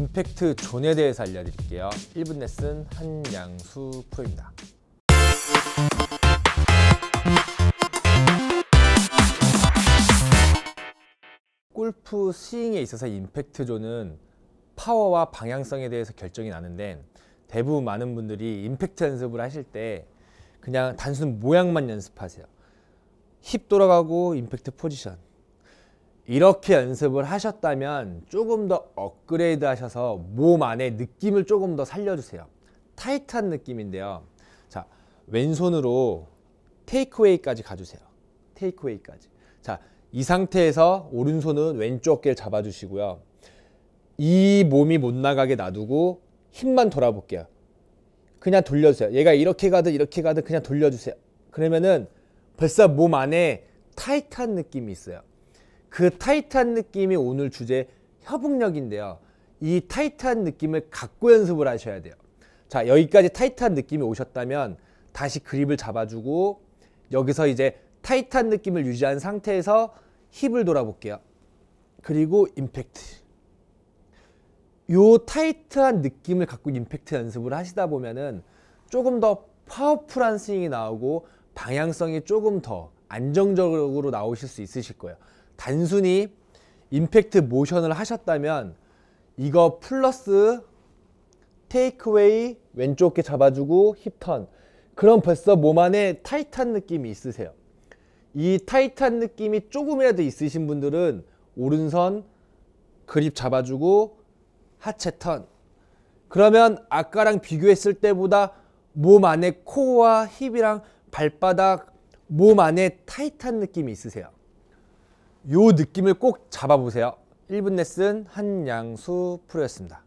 임팩트 존에 대해서 알려드릴게요. 1분 레슨 한양수 프로입니다. 골프 스윙에 있어서 임팩트 존은 파워와 방향성에 대해서 결정이 나는데 대부분 많은 분들이 임팩트 연습을 하실 때 그냥 단순 모양만 연습하세요. 힙 돌아가고 임팩트 포지션 이렇게 연습을 하셨다면 조금 더 업그레이드 하셔서 몸 안에 느낌을 조금 더 살려주세요. 타이트한 느낌인데요. 자, 왼손으로 테이크웨이까지 가주세요. 테이크웨이까지. 자, 이 상태에서 오른손은 왼쪽 어 잡아주시고요. 이 몸이 못 나가게 놔두고 힘만 돌아볼게요. 그냥 돌려주세요. 얘가 이렇게 가든 이렇게 가든 그냥 돌려주세요. 그러면은 벌써 몸 안에 타이트한 느낌이 있어요. 그 타이트한 느낌이 오늘 주제 협응력인데요. 이 타이트한 느낌을 갖고 연습을 하셔야 돼요. 자, 여기까지 타이트한 느낌이 오셨다면 다시 그립을 잡아주고 여기서 이제 타이트한 느낌을 유지한 상태에서 힙을 돌아볼게요. 그리고 임팩트. 요 타이트한 느낌을 갖고 임팩트 연습을 하시다 보면은 조금 더 파워풀한 스윙이 나오고 방향성이 조금 더 안정적으로 나오실 수 있으실 거예요. 단순히 임팩트 모션을 하셨다면 이거 플러스 테이크웨이 왼쪽 에 잡아주고 힙턴 그럼 벌써 몸 안에 타이트한 느낌이 있으세요 이 타이트한 느낌이 조금이라도 있으신 분들은 오른손 그립 잡아주고 하체 턴 그러면 아까랑 비교했을 때보다 몸 안에 코어와 힙이랑 발바닥 몸 안에 타이트한 느낌이 있으세요 요 느낌을 꼭 잡아보세요. 1분 레슨 한양수 프로였습니다.